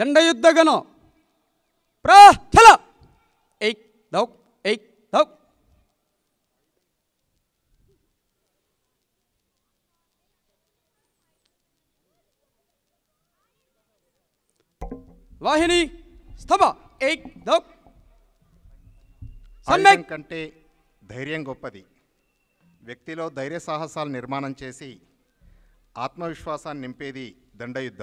దండయుద్ధగను ప్రాథల ఎయిక్ దౌ ఎయిక్ దౌ వాహిని స్తభ ఎయిక్ దౌ సమ్యక్ కంటే ధైర్యం గొప్పది వ్యక్తిలో ధైర్య సాహసాలు నిర్మాణం చేసి ఆత్మవిశ్వాసాన్ని నింపేది దండయుద్ధ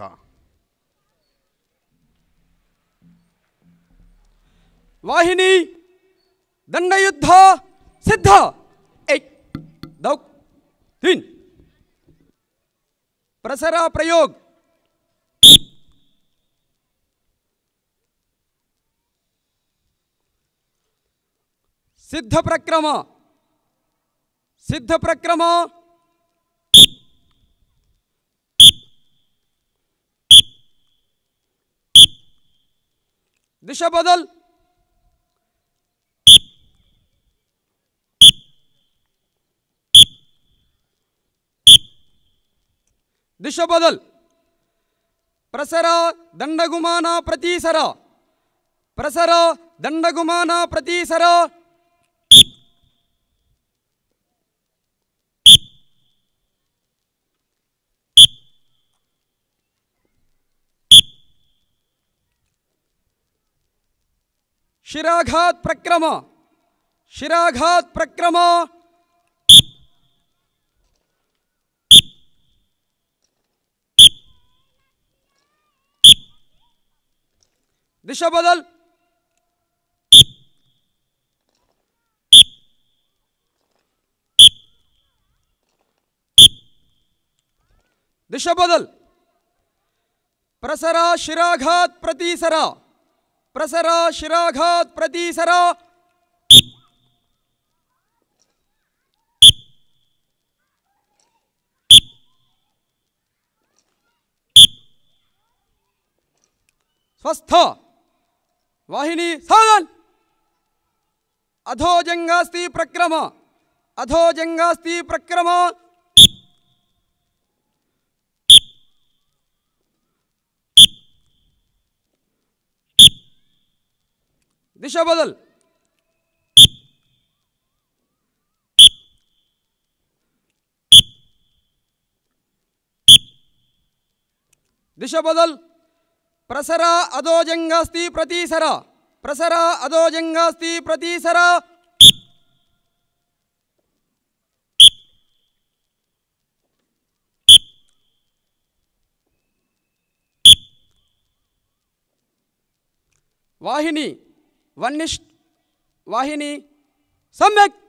वाहिनी दंड युद्ध सिद्ध एक दो तीन प्रसरा प्रयोग सिद्ध प्रक्रम सिद्ध प्रक्रम दिशा बदल ದಿಶ ಬದಲ್ ಪ್ರಸರ ದಂಡಗುಮಾನ ಪ್ರತೀಸರ ಪ್ರಸರ ದಂಡಗುಮಾನ ಪ್ರತೀಸರ ಶಿರಾಘಾತ್ ಪ್ರಕ್ರಮ ಶಿರಾಘಾತ್ ಪ್ರಕ್ರಮ दिशा बदल दिशा बदल प्रसरा शिराघात प्रतिसरा प्रसरा शिराघात प्रतिसरा स्वस्थ वाहिनी सावधान अधो जंगास्ति प्रक्रम अधो जंगास्ति प्रक्रम दिशा बदल दिशा बदल प्रसर अदोजंगास्ती प्रतीसर प्रसर अधोजङ्घास्ति प्रतीसर वाहिनी वन्निष्ठ वाहिनी सम्यक्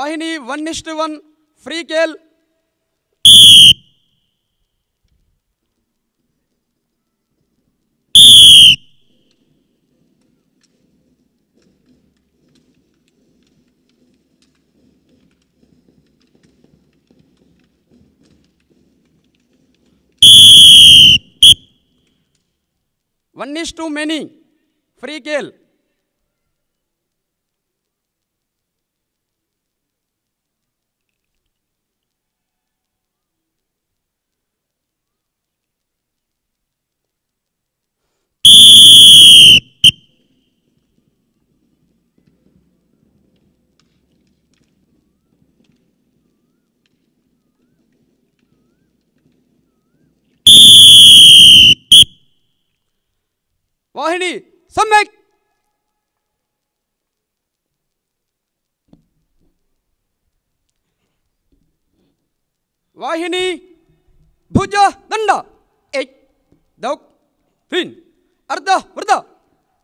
वाहिनी वन निष्ठ वन फ्री केल One is too many. Free kill. वाहिनी सम्यक वाहिनी भुज दंड एक दौक तीन अर्ध वृद्ध